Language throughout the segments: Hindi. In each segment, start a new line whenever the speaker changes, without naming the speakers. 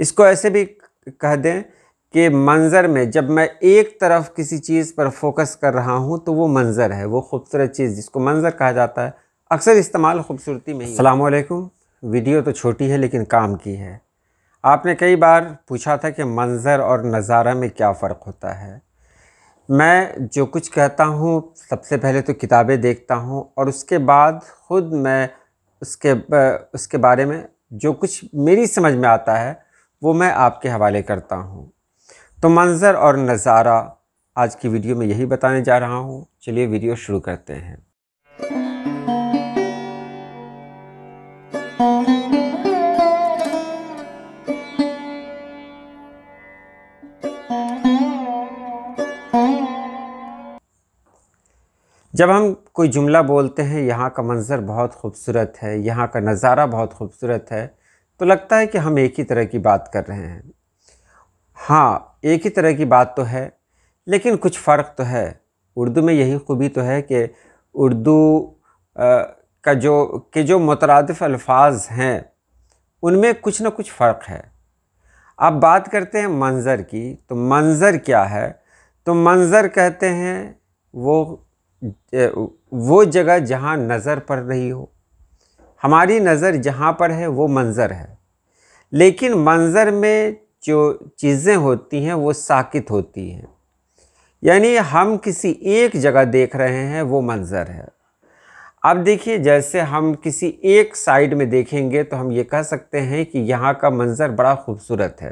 इसको ऐसे भी कह दें कि मंज़र में जब मैं एक तरफ किसी चीज़ पर फोकस कर रहा हूँ तो वो मंज़र है वो खूबसूरत चीज़ जिसको मंज़र कहा जाता है अक्सर इस्तेमाल खूबसूरती में ही वीडियो तो छोटी है लेकिन काम की है आपने कई बार पूछा था कि मंज़र और नज़ारा में क्या फ़र्क होता है मैं जो कुछ कहता हूँ सबसे पहले तो किताबें देखता हूँ और उसके बाद ख़ुद मैं उसके उसके बारे में जो कुछ मेरी समझ में आता है वो मैं आपके हवाले करता हूँ तो मंज़र और नज़ारा आज की वीडियो में यही बताने जा रहा हूँ चलिए वीडियो शुरू करते हैं जब हम कोई जुमला बोलते हैं यहाँ का मंज़र बहुत खूबसूरत है यहाँ का नज़ारा बहुत खूबसूरत है तो लगता है कि हम एक ही तरह की बात कर रहे हैं हाँ एक ही तरह की बात तो है लेकिन कुछ फ़र्क तो है उर्दू में यही खूबी तो है कि उर्दू का जो के जो मुतरदफ़ अल्फाज हैं उनमें कुछ ना कुछ फ़र्क है आप बात करते हैं मंज़र की तो मंज़र क्या है तो मंज़र कहते हैं वो वो जगह जहाँ नज़र पड़ रही हो हमारी नज़र जहाँ पर है वो मंज़र है लेकिन मंज़र में जो चीज़ें होती हैं वो साकित होती हैं यानी हम किसी एक जगह देख रहे हैं वो मंज़र है अब देखिए जैसे हम किसी एक साइड में देखेंगे तो हम ये कह सकते हैं कि यहाँ का मंज़र बड़ा खूबसूरत है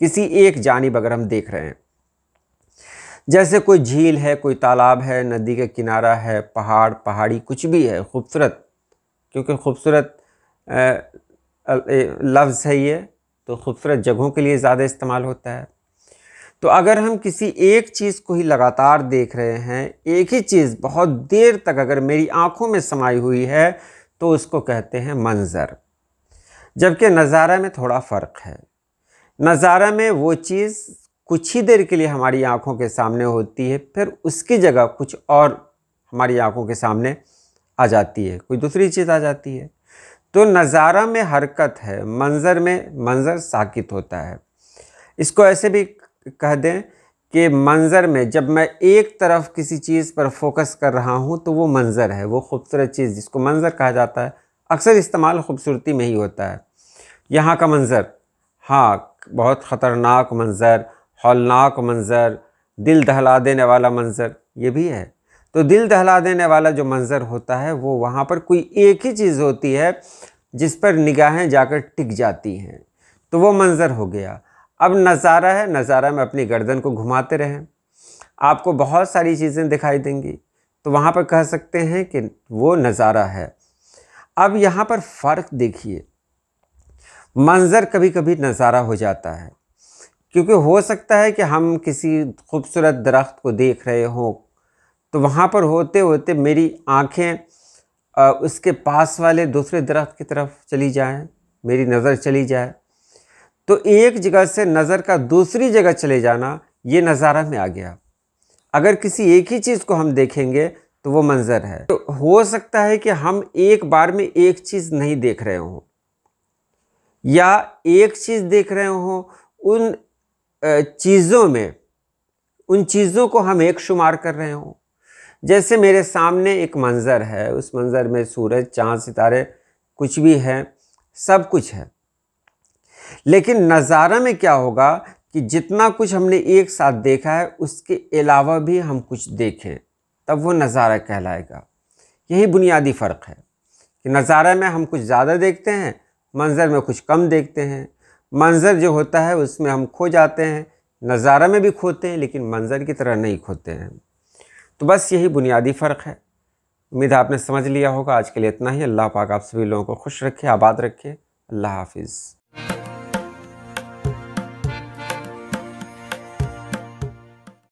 किसी एक जानब अगर हम देख रहे हैं जैसे कोई झील है कोई तालाब है नदी का किनारा है पहाड़ पहाड़ी कुछ भी है खूबसूरत क्योंकि खूबसूरत लफ्ज़ है ये तो खूबसूरत जगहों के लिए ज़्यादा इस्तेमाल होता है तो अगर हम किसी एक चीज़ को ही लगातार देख रहे हैं एक ही चीज़ बहुत देर तक अगर मेरी आँखों में समाई हुई है तो उसको कहते हैं मंज़र जबकि नज़ारा में थोड़ा फ़र्क है नज़ारा में वो चीज़ कुछ ही देर के लिए हमारी आँखों के सामने होती है फिर उसकी जगह कुछ और हमारी आँखों के सामने आ जाती है कोई दूसरी चीज़ आ जाती है तो नज़ारा में हरकत है मंज़र में मंज़र साकित होता है इसको ऐसे भी कह दें कि मंज़र में जब मैं एक तरफ किसी चीज़ पर फोकस कर रहा हूँ तो वो मंज़र है वो खूबसूरत चीज़ जिसको मंज़र कहा जाता है अक्सर इस्तेमाल खूबसूरती में ही होता है यहाँ का मंज़र हाँ बहुत ख़तरनाक मंज़र हौलनाक मंज़र दिल दहला देने वाला मंज़र ये भी है तो दिल दहला देने वाला जो मंज़र होता है वो वहाँ पर कोई एक ही चीज़ होती है जिस पर निगाहें जाकर टिक जाती हैं तो वो मंज़र हो गया अब नज़ारा है नज़ारा में अपनी गर्दन को घुमाते रहें आपको बहुत सारी चीज़ें दिखाई देंगी तो वहाँ पर कह सकते हैं कि वो नज़ारा है अब यहाँ पर फ़र्क देखिए मंज़र कभी कभी नज़ारा हो जाता है क्योंकि हो सकता है कि हम किसी खूबसूरत दरख्त को देख रहे हों तो वहाँ पर होते होते मेरी आँखें उसके पास वाले दूसरे दरख्त की तरफ चली जाए मेरी नज़र चली जाए तो एक जगह से नज़र का दूसरी जगह चले जाना ये नज़ारा में आ गया अगर किसी एक ही चीज़ को हम देखेंगे तो वो मंज़र है तो हो सकता है कि हम एक बार में एक चीज़ नहीं देख रहे हों या एक चीज़ देख रहे हों उन चीज़ों में उन चीज़ों को हम एक शुमार कर रहे हों जैसे मेरे सामने एक मंज़र है उस मंज़र में सूरज चाँद सितारे कुछ भी है सब कुछ है लेकिन नज़ारा में क्या होगा कि जितना कुछ हमने एक साथ देखा है उसके अलावा भी हम कुछ देखें तब वो नज़ारा कहलाएगा यही बुनियादी फ़र्क है कि नज़ारा में हम कुछ ज़्यादा देखते हैं मंज़र में कुछ कम देखते हैं मंज़र जो होता है उसमें हम खो जाते हैं नज़ारा में भी खोते हैं लेकिन मंज़र की तरह नहीं खोते हैं तो बस यही बुनियादी फ़र्क है उम्मीद आपने समझ लिया होगा आज के लिए इतना ही अल्लाह पाक आप सभी लोगों को खुश रखे आबाद रखे अल्लाह हाफिज़